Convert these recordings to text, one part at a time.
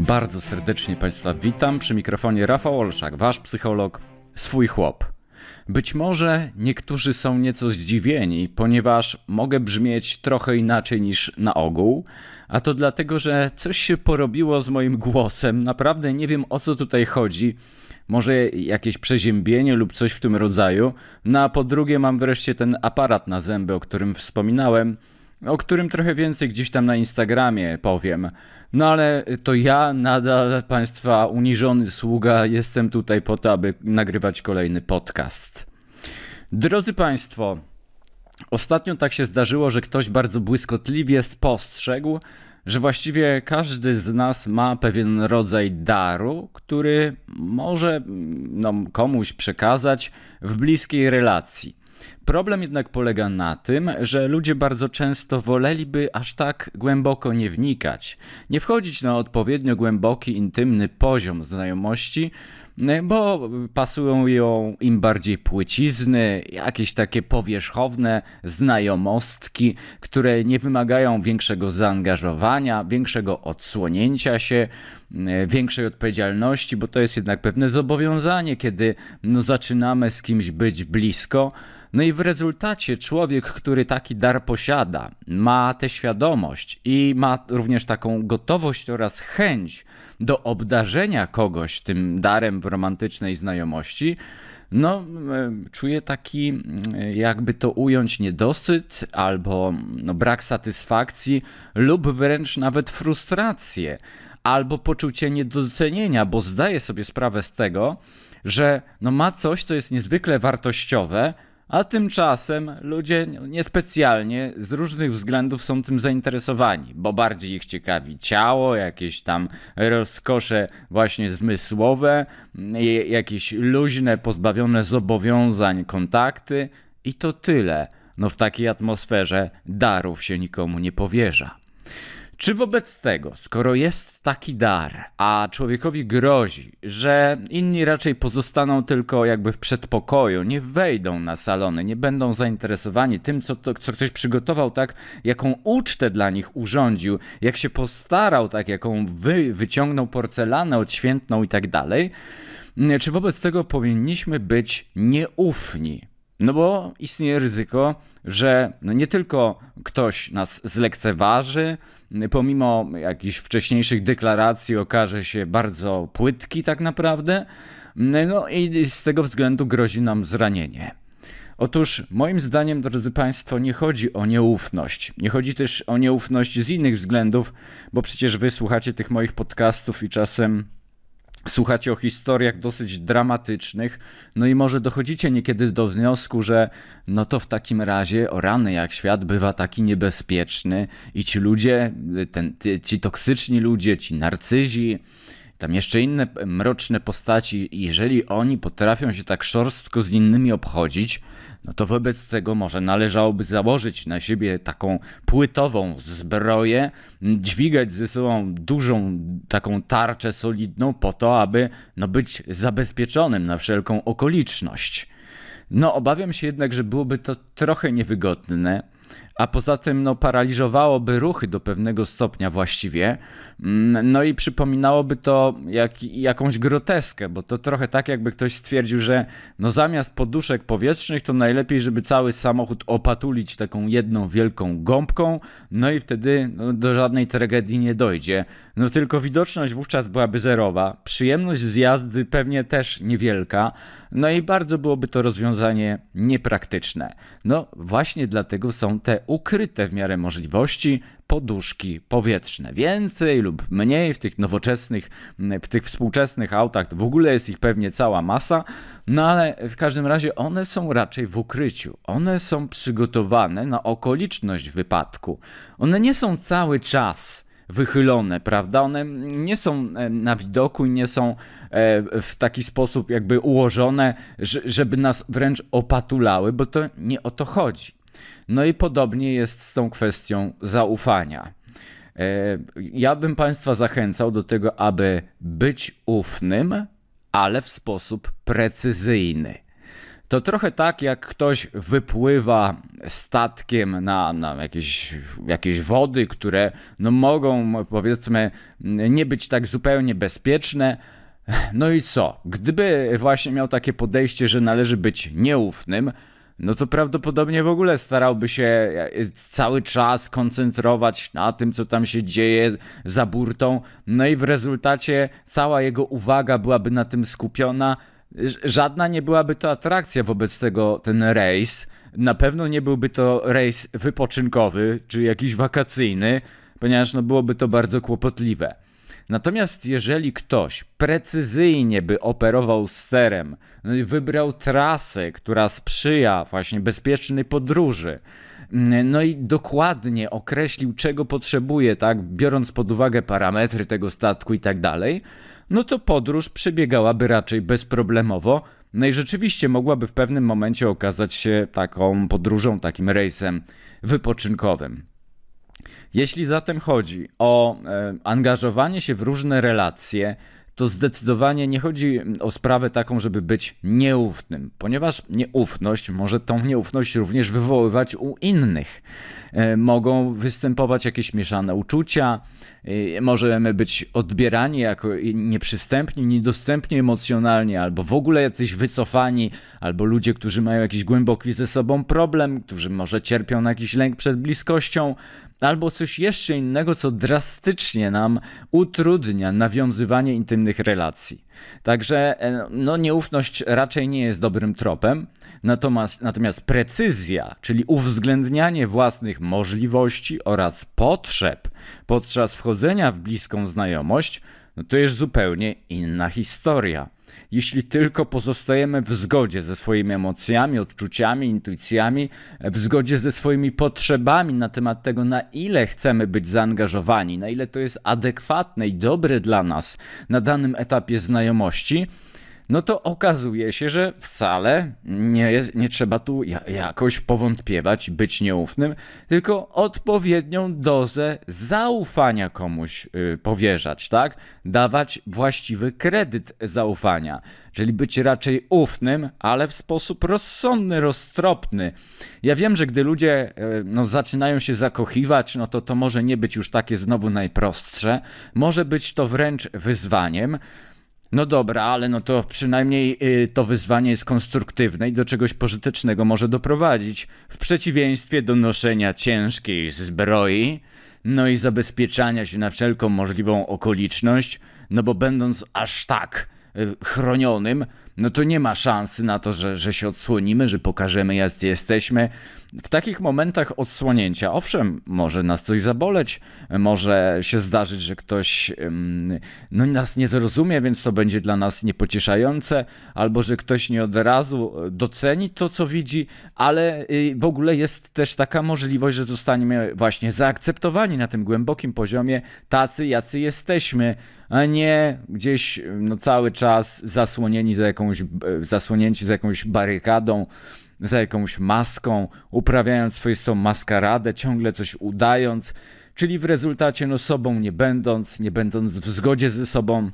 Bardzo serdecznie Państwa witam przy mikrofonie Rafał Olszak, Wasz psycholog, swój chłop. Być może niektórzy są nieco zdziwieni, ponieważ mogę brzmieć trochę inaczej niż na ogół, a to dlatego, że coś się porobiło z moim głosem. Naprawdę nie wiem o co tutaj chodzi. Może jakieś przeziębienie lub coś w tym rodzaju. No a po drugie, mam wreszcie ten aparat na zęby, o którym wspominałem o którym trochę więcej gdzieś tam na Instagramie powiem. No ale to ja nadal Państwa uniżony sługa jestem tutaj po to, aby nagrywać kolejny podcast. Drodzy Państwo, ostatnio tak się zdarzyło, że ktoś bardzo błyskotliwie spostrzegł, że właściwie każdy z nas ma pewien rodzaj daru, który może mm, no, komuś przekazać w bliskiej relacji. Problem jednak polega na tym, że ludzie bardzo często woleliby aż tak głęboko nie wnikać, nie wchodzić na odpowiednio głęboki, intymny poziom znajomości, e, bo pasują ją im bardziej płycizny, jakieś takie powierzchowne znajomostki, które nie wymagają większego zaangażowania, większego odsłonięcia się, e, większej odpowiedzialności, bo to jest jednak pewne zobowiązanie, kiedy no, zaczynamy z kimś być blisko. No i w rezultacie człowiek, który taki dar posiada, ma tę świadomość i ma również taką gotowość oraz chęć do obdarzenia kogoś tym darem w romantycznej znajomości, no, e, czuje taki, mm, jakby to ująć, niedosyt albo no, brak satysfakcji, lub wręcz nawet frustrację, albo poczucie niedocenienia, bo zdaje sobie sprawę z tego, że no, ma coś, co jest niezwykle wartościowe, a tymczasem ludzie niespecjalnie z różnych względów są tym zainteresowani, bo bardziej ich ciekawi ciało, jakieś tam rozkosze właśnie zmysłowe, jakieś luźne, pozbawione zobowiązań kontakty i to tyle. No w takiej atmosferze darów się nikomu nie powierza. Czy wobec tego, skoro jest taki dar, a człowiekowi grozi, że inni raczej pozostaną tylko jakby w przedpokoju, nie wejdą na salony, nie będą zainteresowani tym, co, to, co ktoś przygotował, tak, jaką ucztę dla nich urządził, jak się postarał, tak, jaką wy, wyciągnął porcelanę odświętną i tak dalej, mm, czy wobec tego powinniśmy być nieufni? No bo istnieje ryzyko, że no nie tylko ktoś nas zlekceważy, Y, pomimo jakichś wcześniejszych deklaracji okaże się bardzo płytki tak naprawdę. Y, no i z tego względu grozi nam zranienie. Otóż moim zdaniem, drodzy Państwo, nie chodzi o nieufność. Nie chodzi też o nieufność z innych względów, bo przecież wysłuchacie tych moich podcastów i czasem Słuchacie o historiach dosyć dramatycznych, no i może dochodzicie niekiedy do wniosku, że no to w takim razie, o rany, jak świat bywa taki niebezpieczny i ci ludzie, ten, ci toksyczni ludzie, ci narcyzi, tam jeszcze inne mroczne postaci, jeżeli oni potrafią się tak szorstko z innymi obchodzić, no to wobec tego może należałoby założyć na siebie taką płytową zbroję, dźwigać ze sobą dużą taką tarczę solidną po to, aby no być zabezpieczonym na wszelką okoliczność. No obawiam się jednak, że byłoby to trochę niewygodne, a poza tym no, paraliżowałoby ruchy do pewnego stopnia właściwie. Mm, no i przypominałoby to jak, jakąś groteskę, bo to trochę tak, jakby ktoś stwierdził, że no zamiast poduszek powietrznych, to najlepiej, żeby cały samochód opatulić taką jedną wielką gąbką, no i wtedy no, do żadnej tragedii nie dojdzie. No tylko widoczność wówczas byłaby zerowa, przyjemność z jazdy pewnie też niewielka, no i bardzo byłoby to rozwiązanie niepraktyczne. No właśnie dlatego są te ukryte w miarę możliwości poduszki powietrzne. Więcej lub mniej w tych nowoczesnych, w tych współczesnych autach, w ogóle jest ich pewnie cała masa, no ale w każdym razie one są raczej w ukryciu. One są przygotowane na okoliczność wypadku. One nie są cały czas wychylone, prawda? One nie są e, na widoku i nie są e, w taki sposób jakby ułożone, żeby nas wręcz opatulały, bo to nie o to chodzi. No i podobnie jest z tą kwestią zaufania. E, ja bym Państwa zachęcał do tego, aby być ufnym, ale w sposób precyzyjny. To trochę tak, jak ktoś wypływa statkiem na, na jakieś, jakieś wody, które no mogą, powiedzmy, nie być tak zupełnie bezpieczne. No i co? Gdyby właśnie miał takie podejście, że należy być nieufnym, no to prawdopodobnie w ogóle starałby się y, cały czas koncentrować na tym, co tam się dzieje za burtą, no i w rezultacie cała jego uwaga byłaby na tym skupiona. Żadna nie byłaby to atrakcja wobec tego, ten rejs. Na pewno nie byłby to rejs wypoczynkowy czy jakiś wakacyjny, ponieważ no byłoby to bardzo kłopotliwe. Natomiast jeżeli ktoś precyzyjnie by operował sterem, no i wybrał trasę, która sprzyja właśnie bezpiecznej podróży, mm, no i dokładnie określił, czego potrzebuje, tak, biorąc pod uwagę parametry tego statku i tak dalej, no to podróż przebiegałaby raczej bezproblemowo, no i rzeczywiście mogłaby w pewnym momencie okazać się taką podróżą, takim rejsem wypoczynkowym. Jeśli zatem chodzi o e, angażowanie się w różne relacje, to zdecydowanie nie chodzi mm, o sprawę taką, żeby być nieufnym, ponieważ nieufność może tą nieufność również wywoływać u innych. E, mogą występować jakieś mieszane uczucia, e, możemy być odbierani jako nieprzystępni, niedostępni emocjonalnie, albo w ogóle jacyś wycofani, albo ludzie, którzy mają jakiś głęboki ze sobą problem, którzy może cierpią na jakiś lęk przed bliskością, albo coś jeszcze innego, co drastycznie nam utrudnia nawiązywanie intymnych relacji. Także e, no, nieufność raczej nie jest dobrym tropem, natomiast, natomiast precyzja, czyli uwzględnianie własnych możliwości oraz potrzeb podczas wchodzenia w bliską znajomość, no to jest zupełnie inna historia jeśli tylko pozostajemy w zgodzie ze swoimi emocjami, odczuciami, intuicjami, w zgodzie ze swoimi potrzebami na temat tego, na ile chcemy być zaangażowani, na ile to jest adekwatne i dobre dla nas na danym etapie znajomości, no to okazuje się, że wcale nie, jest, nie trzeba tu jakoś powątpiewać, być nieufnym, tylko odpowiednią dozę zaufania komuś y, powierzać, tak? Dawać właściwy kredyt zaufania, czyli być raczej ufnym, ale w sposób rozsądny, roztropny. Ja wiem, że gdy ludzie y, no, zaczynają się zakochiwać, no to to może nie być już takie znowu najprostsze, może być to wręcz wyzwaniem, no dobra, ale no to przynajmniej y, to wyzwanie jest konstruktywne i do czegoś pożytecznego może doprowadzić, w przeciwieństwie do noszenia ciężkiej zbroi, no i zabezpieczania się na wszelką możliwą okoliczność, no bo będąc aż tak y, chronionym, no to nie ma szansy na to, że, że się odsłonimy, że pokażemy, jacy jesteśmy. W takich momentach odsłonięcia, owszem, może nas coś zaboleć, może się zdarzyć, że ktoś no, nas nie zrozumie, więc to będzie dla nas niepocieszające, albo że ktoś nie od razu doceni to, co widzi, ale y, w ogóle jest też taka możliwość, że zostaniemy właśnie zaakceptowani na tym głębokim poziomie, tacy, jacy jesteśmy a nie gdzieś no, cały czas zasłonieni za jakąś, e, zasłonięci za jakąś barykadą, za jakąś maską, uprawiając swoistą maskaradę, ciągle coś udając, czyli w rezultacie no, sobą nie będąc, nie będąc w zgodzie ze sobą,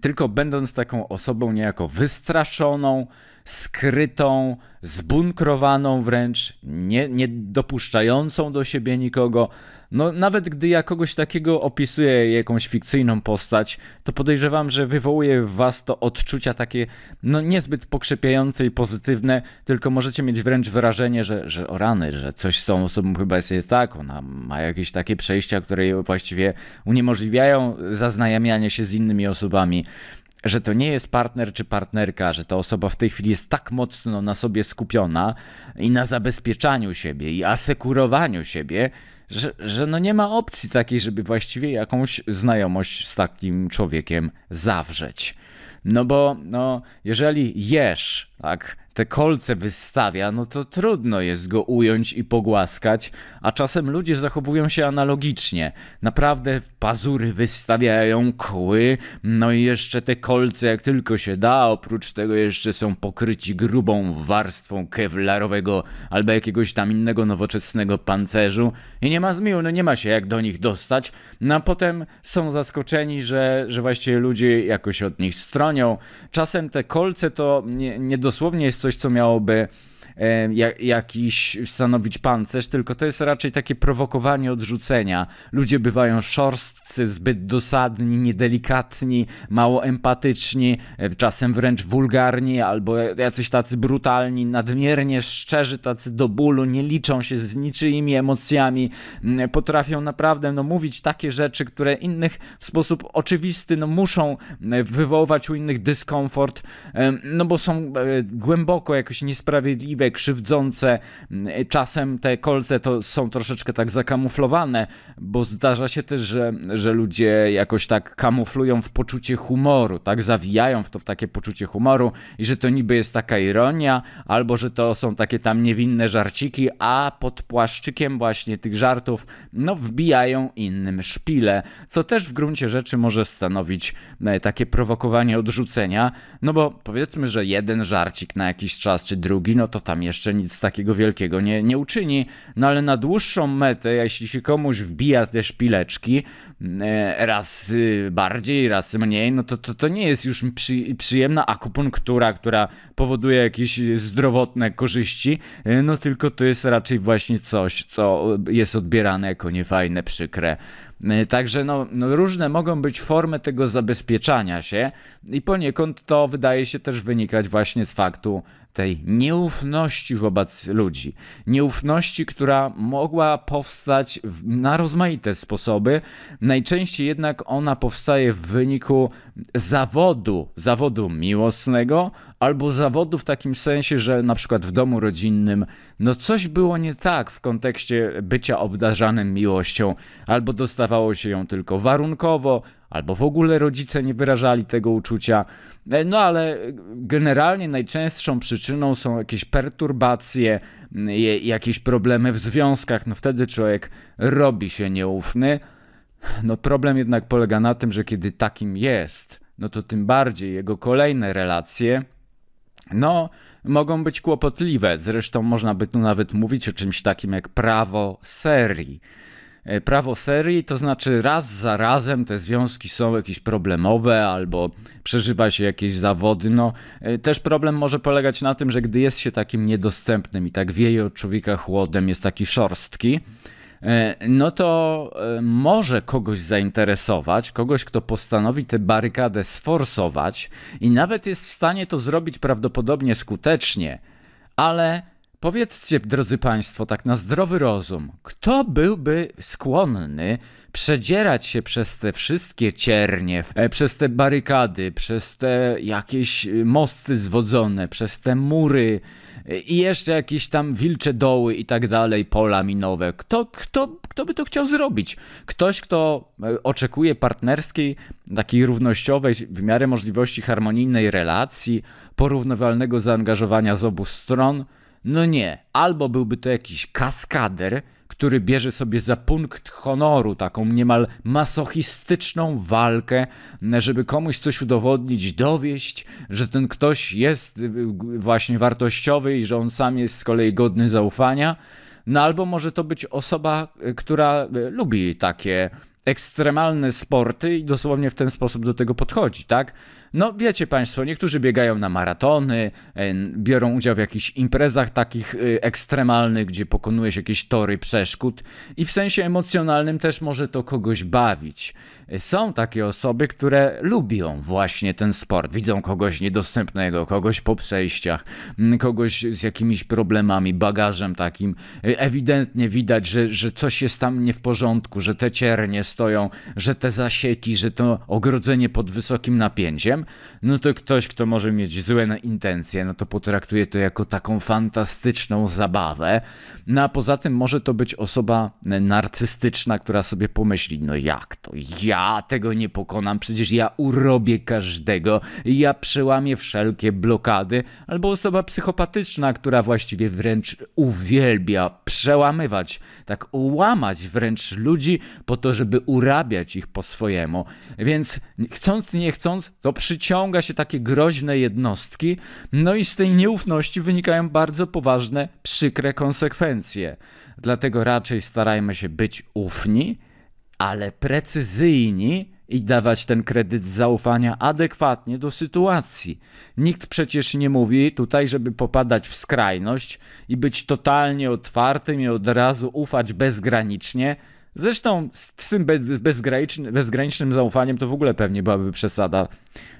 tylko będąc taką osobą niejako wystraszoną, skrytą, zbunkrowaną wręcz, nie, nie dopuszczającą do siebie nikogo. No, nawet gdy ja kogoś takiego opisuję, jakąś fikcyjną postać, to podejrzewam, że wywołuje w was to odczucia takie, no niezbyt pokrzepiające i pozytywne, tylko możecie mieć wręcz wrażenie, że, że o rany, że coś z tą osobą chyba jest tak, ona ma jakieś takie przejścia, które jej właściwie uniemożliwiają zaznajamianie się z innymi osobami że to nie jest partner czy partnerka, że ta osoba w tej chwili jest tak mocno na sobie skupiona i na zabezpieczaniu siebie i asekurowaniu siebie, że, że no nie ma opcji takiej, żeby właściwie jakąś znajomość z takim człowiekiem zawrzeć. No bo no, jeżeli jesz, tak, te kolce wystawia, no to trudno jest go ująć i pogłaskać, a czasem ludzie zachowują się analogicznie. Naprawdę pazury wystawiają kły, no i jeszcze te kolce jak tylko się da, oprócz tego jeszcze są pokryci grubą warstwą kewlarowego albo jakiegoś tam innego nowoczesnego pancerzu i nie ma zmił, no nie ma się jak do nich dostać. No a potem są zaskoczeni, że, że właściwie ludzie jakoś od nich stronią. Czasem te kolce to niedosłownie nie jest coś, co miałoby E, jak, jakiś stanowić pancerz, tylko to jest raczej takie prowokowanie odrzucenia. Ludzie bywają szorstcy, zbyt dosadni, niedelikatni, mało empatyczni, e, czasem wręcz wulgarni, albo jacyś tacy brutalni, nadmiernie szczerzy, tacy do bólu, nie liczą się z niczyimi emocjami, mm, potrafią naprawdę no, mówić takie rzeczy, które innych w sposób oczywisty no, muszą e, wywoływać u innych dyskomfort, no bo są głęboko jakoś niesprawiedliwe niewłaściwe, krzywdzące. Mm, czasem te kolce to są troszeczkę tak zakamuflowane, bo zdarza się też, że, że ludzie jakoś tak kamuflują w poczucie humoru, tak zawijają w to w takie poczucie humoru i że to niby jest taka ironia, albo że to są takie tam niewinne żarciki, a pod płaszczykiem właśnie tych żartów no wbijają innym szpile, co też w gruncie rzeczy może stanowić e, takie prowokowanie odrzucenia, no bo powiedzmy, że jeden żarcik na jakiś czas czy drugi, no to tak tam jeszcze nic takiego wielkiego nie, nie uczyni, no ale na dłuższą metę, jeśli się komuś wbija te szpileczki, mm, e, raz y, bardziej, raz mniej, no to to, to nie jest już przy, przyjemna akupunktura, która powoduje jakieś zdrowotne korzyści, e, no tylko to jest raczej właśnie coś, co jest odbierane jako niefajne, przykre, E, także no, no, różne mogą być formy tego zabezpieczania się i poniekąd to wydaje się też wynikać właśnie z faktu tej nieufności wobec ludzi. Nieufności, która mogła powstać na rozmaite sposoby, najczęściej jednak ona powstaje w wyniku zawodu, zawodu miłosnego albo zawodu w takim sensie, że na przykład w domu rodzinnym no coś było nie tak w kontekście bycia obdarzanym miłością, albo dostawało się ją tylko warunkowo, albo w ogóle rodzice nie wyrażali tego uczucia. E, no ale generalnie najczęstszą przyczyną są jakieś perturbacje, jakieś problemy w związkach. No wtedy człowiek robi się nieufny. No problem jednak polega na tym, że kiedy takim jest, no to tym bardziej jego kolejne relacje no, mogą być kłopotliwe. Zresztą można by tu nawet mówić o czymś takim jak prawo serii. E, prawo serii to znaczy raz za razem te związki są jakieś problemowe albo przeżywa się jakieś zawody. No, e, też problem może polegać na tym, że gdy jest się takim niedostępnym i tak wieje od człowieka chłodem, jest taki szorstki, E, no to e, może kogoś zainteresować, kogoś, kto postanowi tę barykadę sforsować i nawet jest w stanie to zrobić prawdopodobnie skutecznie, ale Powiedzcie, drodzy Państwo, tak na zdrowy rozum, kto byłby skłonny przedzierać się przez te wszystkie ciernie, e, przez te barykady, przez te jakieś e, mosty zwodzone, przez te mury e, i jeszcze jakieś tam wilcze doły i tak dalej, pola minowe. Kto, kto, kto by to chciał zrobić? Ktoś, kto oczekuje partnerskiej, takiej równościowej, w miarę możliwości harmonijnej relacji, porównywalnego zaangażowania z obu stron – no nie, albo byłby to jakiś kaskader, który bierze sobie za punkt honoru taką niemal masochistyczną walkę, żeby komuś coś udowodnić, dowieść, że ten ktoś jest właśnie wartościowy i że on sam jest z kolei godny zaufania. No albo może to być osoba, e, która e, lubi takie ekstremalne sporty i dosłownie w ten sposób do tego podchodzi, tak? No wiecie Państwo, niektórzy biegają na maratony, e, biorą udział w jakichś imprezach takich e, ekstremalnych, gdzie pokonujesz jakieś tory przeszkód i w sensie emocjonalnym też może to kogoś bawić. E, są takie osoby, które lubią właśnie ten sport, widzą kogoś niedostępnego, kogoś po przejściach, kogoś z jakimiś problemami, bagażem takim. Ewidentnie widać, że, że coś jest tam nie w porządku, że te ciernie stoją, że te zasieki, że to ogrodzenie pod wysokim napięciem no to ktoś, kto może mieć złe intencje, no to potraktuje to jako taką fantastyczną zabawę. No a poza tym może to być osoba e, narcystyczna, która sobie pomyśli, no jak to, ja tego nie pokonam, przecież ja urobię każdego, ja przełamię wszelkie blokady, albo osoba psychopatyczna, która właściwie wręcz uwielbia przełamywać, tak łamać wręcz ludzi po to, żeby urabiać ich po swojemu. Więc chcąc, nie chcąc, to przy przyciąga się takie groźne jednostki, no i z tej nieufności wynikają bardzo poważne, przykre konsekwencje. Dlatego raczej starajmy się być ufni, ale precyzyjni i dawać ten kredyt zaufania adekwatnie do sytuacji. Nikt przecież nie mówi tutaj, żeby popadać w skrajność i być totalnie otwartym i od razu ufać bezgranicznie Zresztą z tym bezgranicznym, bezgranicznym zaufaniem to w ogóle pewnie byłaby przesada.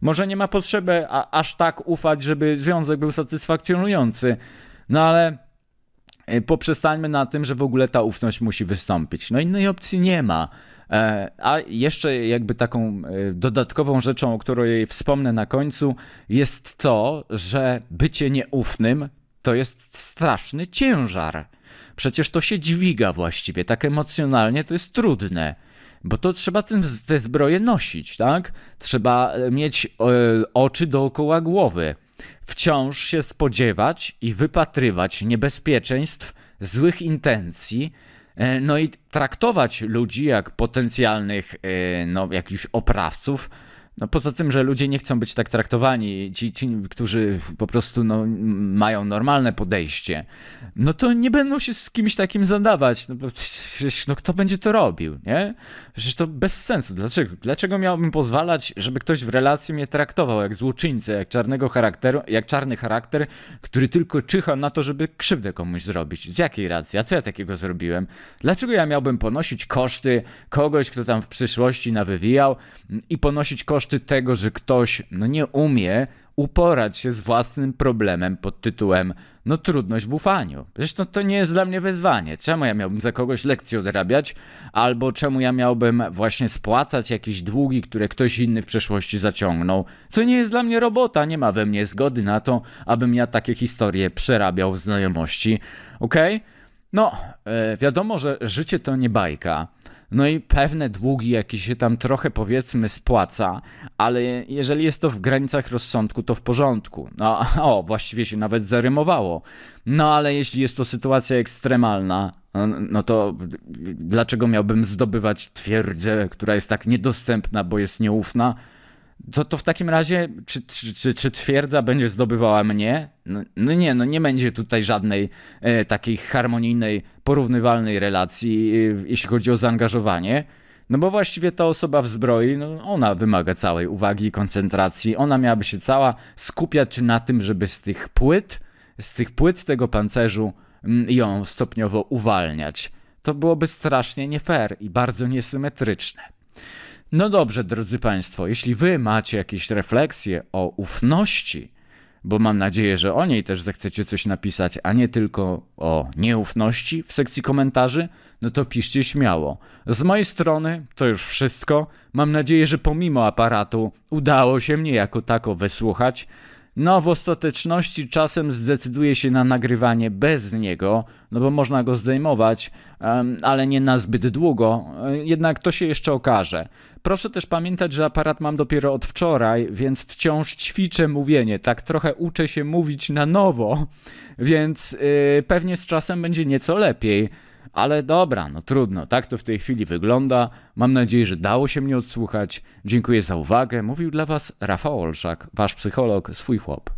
Może nie ma potrzeby a, aż tak ufać, żeby związek był satysfakcjonujący, no ale e, poprzestańmy na tym, że w ogóle ta ufność musi wystąpić. No innej no opcji nie ma. E, a jeszcze jakby taką e, dodatkową rzeczą, o której wspomnę na końcu, jest to, że bycie nieufnym to jest straszny ciężar. Przecież to się dźwiga właściwie, tak emocjonalnie to jest trudne. Bo to trzeba ten, te zbroje nosić, tak? Trzeba e, mieć e, oczy dookoła głowy. Wciąż się spodziewać i wypatrywać niebezpieczeństw, złych intencji, e, no i traktować ludzi jak potencjalnych no, jakichś oprawców, no poza tym, że ludzie nie chcą być tak traktowani, ci, ci którzy po prostu no, mają normalne podejście, no to nie będą się z kimś takim zadawać. No, bo, przecież, no kto będzie to robił, nie? Przecież to bez sensu. Dlaczego? Dlaczego miałbym pozwalać, żeby ktoś w relacji mnie traktował jak złoczyńcę, jak czarnego charakteru, jak czarny charakter, który tylko czyha na to, żeby krzywdę komuś zrobić? Z jakiej racji? A co ja takiego zrobiłem? Dlaczego ja miałbym ponosić koszty kogoś, kto tam w przyszłości nawywijał i ponosić koszty koszty tego, że ktoś no, nie umie uporać się z własnym problemem pod tytułem no trudność w ufaniu. Zresztą to nie jest dla mnie wyzwanie. Czemu ja miałbym za kogoś lekcję odrabiać? Albo czemu ja miałbym właśnie spłacać jakieś długi, które ktoś inny w przeszłości zaciągnął? To nie jest dla mnie robota, nie ma we mnie zgody na to, abym ja takie historie przerabiał w znajomości. Okej? Okay? No, yy, wiadomo, że życie to nie bajka no i pewne długi, jakie się tam trochę powiedzmy spłaca, ale jeżeli jest to w granicach rozsądku, to w porządku. No, o, właściwie się nawet zarymowało. No ale jeśli jest to sytuacja ekstremalna, no, no to dlaczego miałbym zdobywać twierdzę, która jest tak niedostępna, bo jest nieufna? to, to w takim razie, czy, czy, czy, czy twierdza będzie zdobywała mnie? No, no, nie, no nie będzie tutaj żadnej e, takiej harmonijnej, porównywalnej relacji, e, jeśli chodzi o zaangażowanie. No bo właściwie ta osoba w zbroi, no ona wymaga całej uwagi i koncentracji. Ona miałaby się cała skupiać na tym, żeby z tych płyt, z tych płyt tego pancerzu m, mm, ją stopniowo uwalniać. To byłoby strasznie nie fair i bardzo niesymetryczne. No dobrze, drodzy Państwo, jeśli Wy macie jakieś refleksje o ufności, bo mam nadzieję, że o niej też zechcecie coś napisać, a nie tylko o nieufności w sekcji komentarzy, no to piszcie śmiało. Z mojej strony to już wszystko. Mam nadzieję, że pomimo aparatu udało się mnie jako tako wysłuchać no w ostateczności czasem zdecyduje się na nagrywanie bez niego, no bo można go zdejmować, ale nie na zbyt długo, e, jednak to się jeszcze okaże. Proszę też pamiętać, że aparat mam dopiero od wczoraj, więc wciąż ćwiczę mówienie, tak trochę uczę się mówić na nowo, więc y, pewnie z czasem będzie nieco lepiej. Ale dobra, no trudno, tak to w tej chwili wygląda. Mam nadzieję, że dało się mnie odsłuchać. Dziękuję za uwagę. Mówił dla Was Rafał Olszak, Wasz psycholog, swój chłop.